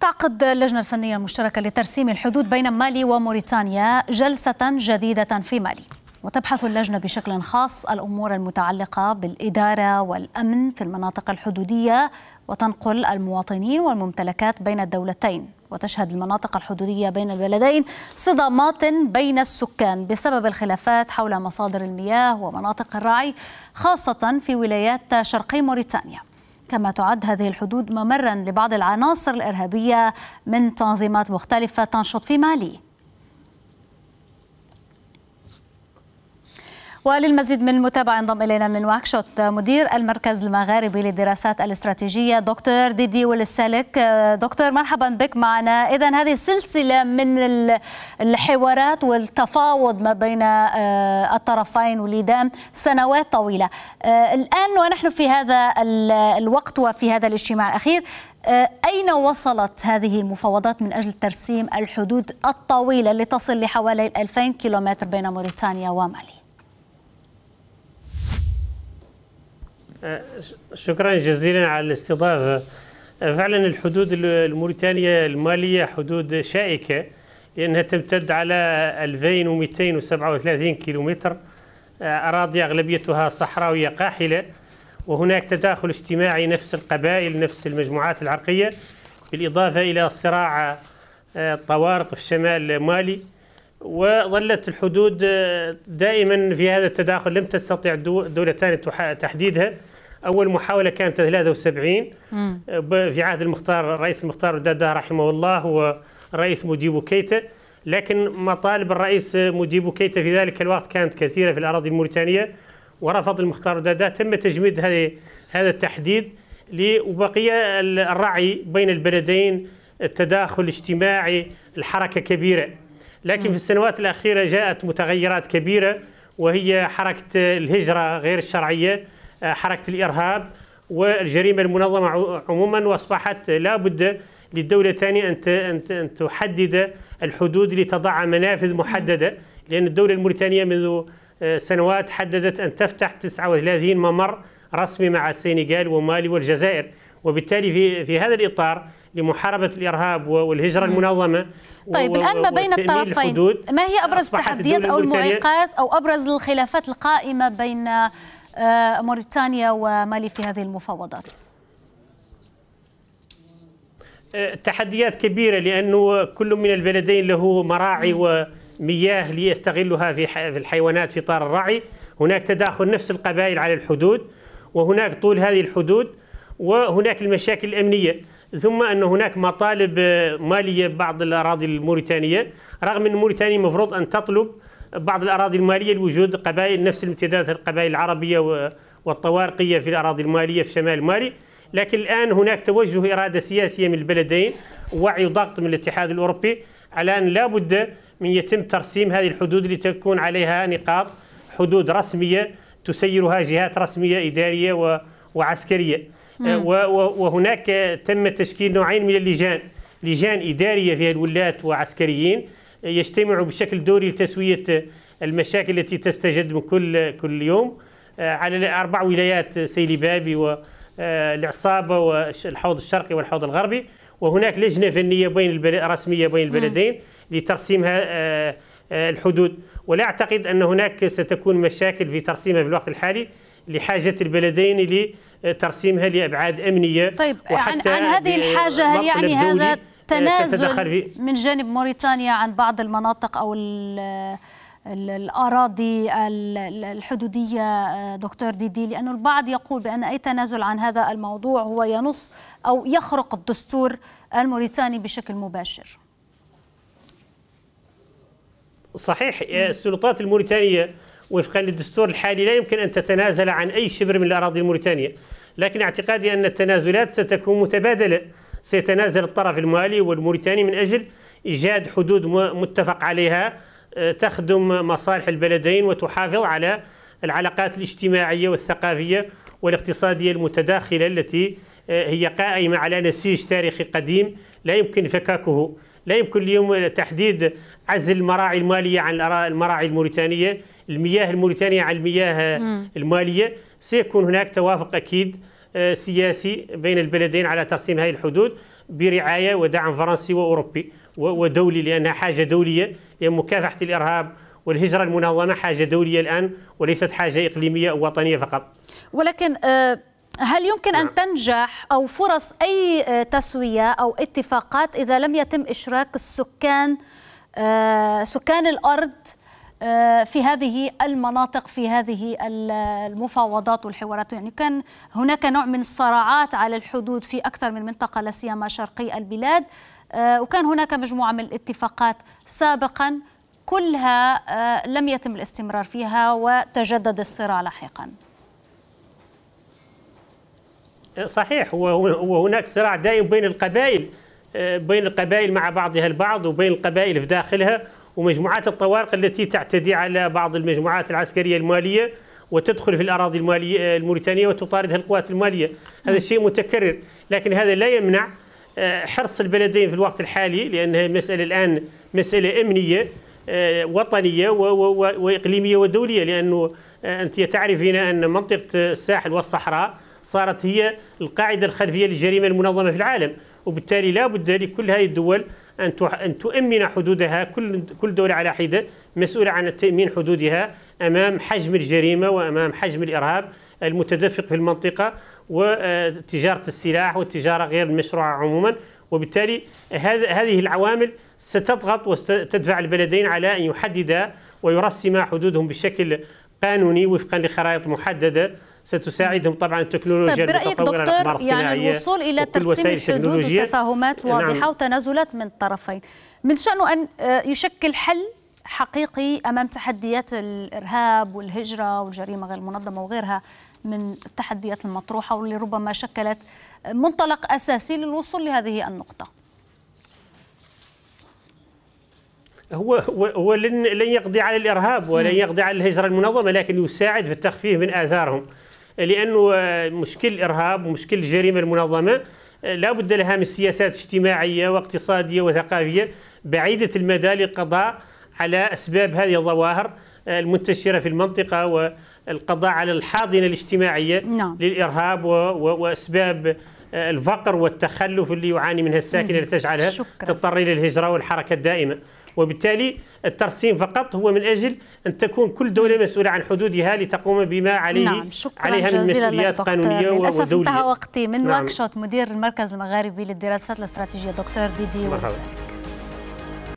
تعقد اللجنة الفنية المشتركة لترسيم الحدود بين مالي وموريتانيا جلسة جديدة في مالي وتبحث اللجنة بشكل خاص الأمور المتعلقة بالإدارة والأمن في المناطق الحدودية وتنقل المواطنين والممتلكات بين الدولتين وتشهد المناطق الحدودية بين البلدين صدامات بين السكان بسبب الخلافات حول مصادر المياه ومناطق الرعي خاصة في ولايات شرقي موريتانيا كما تعد هذه الحدود ممرا لبعض العناصر الإرهابية من تنظيمات مختلفة تنشط في مالي وللمزيد من المتابعة انضم إلينا من واكشوت مدير المركز المغاربي للدراسات الاستراتيجية دكتور ديدي والسالك آه، دكتور مرحبا بك معنا إذا هذه سلسلة من الحوارات والتفاوض ما بين آه، الطرفين ولدام سنوات طويلة آه، الآن ونحن في هذا الوقت وفي هذا الاجتماع الأخير أين وصلت هذه المفاوضات من أجل ترسيم الحدود الطويلة لتصل لحوالي 2000 كيلومتر بين موريتانيا ومالي؟ شكرا جزيلا على الاستضافة فعلا الحدود الموريتانية المالية حدود شائكة لأنها تمتد على 2237 كيلومتر آه، أراضي أغلبيتها صحراوية قاحلة وهناك تداخل اجتماعي نفس القبائل نفس المجموعات العرقية بالإضافة إلى صراع الطوارق آه، في شمال مالي وظلت الحدود آه، دائما في هذا التداخل لم تستطع دولتان تحديدها اول محاوله كانت 73 آه، في عهد المختار رئيس المختار دادا رحمه الله ورئيس مجيب كيتا لكن مطالب الرئيس مجيب كيتا في ذلك الوقت كانت كثيره في الاراضي الموريتانيه ورفض المختار دادا تم تجميد هذه هذا التحديد وبقي الرعي بين البلدين التداخل الاجتماعي الحركه كبيره لكن في السنوات الاخيره جاءت متغيرات كبيره وهي حركه الهجره غير الشرعيه آه، حركه الارهاب والجريمه المنظمه عموما واصبحت لا بد للدوله الثانيه ان ان تحدد الحدود لتضع منافذ محدده لان الدوله الموريتانيه منذ آه، سنوات حددت ان تفتح 39 ممر رسمي مع السنغال ومالي والجزائر وبالتالي في في هذا الاطار لمحاربه الارهاب والهجره المنظمه طيب الان ما بين الطرفين ما هي ابرز التحديات او المعيقات او ابرز الخلافات القائمه بين آه، موريتانيا ومالي في هذه المفاوضات؟ آه، تحديات كبيرة لأنه كل من البلدين له مراعي ومياه ليستغلها في الحيوانات في إطار الرعي هناك تداخل نفس القبائل على الحدود وهناك طول هذه الحدود وهناك المشاكل الأمنية ثم أن هناك مطالب آه، مالية بعض الأراضي الموريتانية رغم أن موريتانيا مفروض أن تطلب بعض الأراضي المالية لوجود قبائل نفس الامتداد القبائل العربية والطوارقية في الأراضي المالية في شمال مالي لكن الآن هناك توجه إرادة سياسية من البلدين ووعي وضغط من الاتحاد الأوروبي على أن لا بد من يتم ترسيم هذه الحدود لتكون عليها نقاط حدود رسمية تسيرها جهات رسمية إدارية وعسكرية مم. آه، وهناك تم تشكيل نوعين من اللجان لجان إدارية فيها الولايات وعسكريين يجتمعوا بشكل دوري لتسويه المشاكل التي تستجد من كل كل يوم آه، على اربع ولايات آه، سيلي بابي والعصابه آه، والحوض الشرقي والحوض الغربي وهناك لجنه فنيه بين البلد رسميه بين البلدين لترسيمها الحدود ولا اعتقد ان هناك ستكون مشاكل في ترسيمها في الوقت الحالي لحاجه البلدين لترسيمها لابعاد امنيه طيب وحتى عن, عن هذه الحاجه هل يعني هذا تنازل من جانب موريتانيا عن بعض المناطق أو الأراضي الحدودية آه، دكتور ديدي لأن البعض يقول بأن أي تنازل عن هذا الموضوع هو ينص أو يخرق الدستور الموريتاني بشكل مباشر صحيح آه، السلطات الموريتانية وفقا للدستور الحالي لا يمكن أن تتنازل عن أي شبر من الأراضي الموريتانية لكن اعتقادي أن التنازلات ستكون متبادلة سيتنازل الطرف المالي والموريتاني من أجل إيجاد حدود متفق عليها آه، تخدم مصالح البلدين وتحافظ على العلاقات الاجتماعية والثقافية والاقتصادية المتداخلة التي آه، هي قائمة على نسيج تاريخي قديم لا يمكن فكاكه لا يمكن اليوم تحديد عزل المراعي المالية عن المراعي الموريتانية المياه الموريتانية عن المياه آه، المالية سيكون هناك توافق أكيد آه، سياسي بين البلدين على ترسيم هذه الحدود برعايه ودعم فرنسي واوروبي ودولي لانها حاجه دوليه لان مكافحه الارهاب والهجره المنظمه حاجه دوليه الان وليست حاجه اقليميه او وطنيه فقط. ولكن آه، هل يمكن ان نعم. تنجح او فرص اي آه، تسويه او اتفاقات اذا لم يتم اشراك السكان سكان الارض آه، في هذه المناطق في هذه المفاوضات والحوارات يعني كان هناك نوع من الصراعات على الحدود في أكثر من منطقة لا سيما شرقي البلاد آه، وكان هناك مجموعة من الاتفاقات سابقا كلها آه، لم يتم الاستمرار فيها وتجدد الصراع لاحقا صحيح وهناك صراع دائم بين القبائل بين القبائل مع بعضها البعض وبين القبائل في داخلها ومجموعات الطوارق التي تعتدي على بعض المجموعات العسكرية المالية وتدخل في الأراضي المالية الموريتانية وتطاردها القوات المالية هذا الشيء متكرر لكن هذا لا يمنع آه، حرص البلدين في الوقت الحالي لأنها مسألة الآن مسألة أمنية آه، وطنية وإقليمية ودولية لأنه آه، أنت تعرفين أن منطقة الساحل والصحراء صارت هي القاعدة الخلفية للجريمة المنظمة في العالم وبالتالي لا بد لكل هذه الدول أن أن تؤمن حدودها كل كل دولة على حدة مسؤولة عن تأمين حدودها أمام حجم الجريمة وأمام حجم الإرهاب المتدفق في المنطقة آه، وتجارة السلاح والتجارة غير المشروعة عموما وبالتالي هذه العوامل ستضغط وستدفع البلدين على أن يحددا ويرسما حدودهم بشكل قانوني وفقا لخرائط محددة ستساعدهم طبعا التكنولوجيا طيب برأيك دكتور يعني الوصول إلى ترسيم حدود وتفاهمات نعم. واضحة نعم. وتنازلات من الطرفين من شأنه أن آه، يشكل حل حقيقي أمام تحديات الإرهاب والهجرة والجريمة غير المنظمة وغيرها من التحديات المطروحة واللي ربما شكلت منطلق أساسي للوصول لهذه النقطة هو هو لن يقضي على الارهاب ولن يقضي على الهجره المنظمه لكن يساعد في التخفيف من اثارهم لانه آه، مشكل الارهاب ومشكل الجريمه المنظمه آه، لا بد لها من سياسات اجتماعيه واقتصاديه وثقافيه بعيده المدى للقضاء على اسباب هذه الظواهر آه، المنتشره في المنطقه والقضاء على الحاضنه الاجتماعيه نعم. للارهاب واسباب الفقر والتخلف اللي يعاني منها الساكنه اللي تجعلها تضطر الى الهجره والحركه الدائمه وبالتالي الترسيم فقط هو من أجل أن تكون كل دولة مسؤولة عن حدودها لتقوم بما عليه نعم شكرا عليها من مسؤوليات قانونية ودولية انتهى وقتي من نعم. مدير المركز المغاربي للدراسات الاستراتيجية دكتور ديدي ويلسون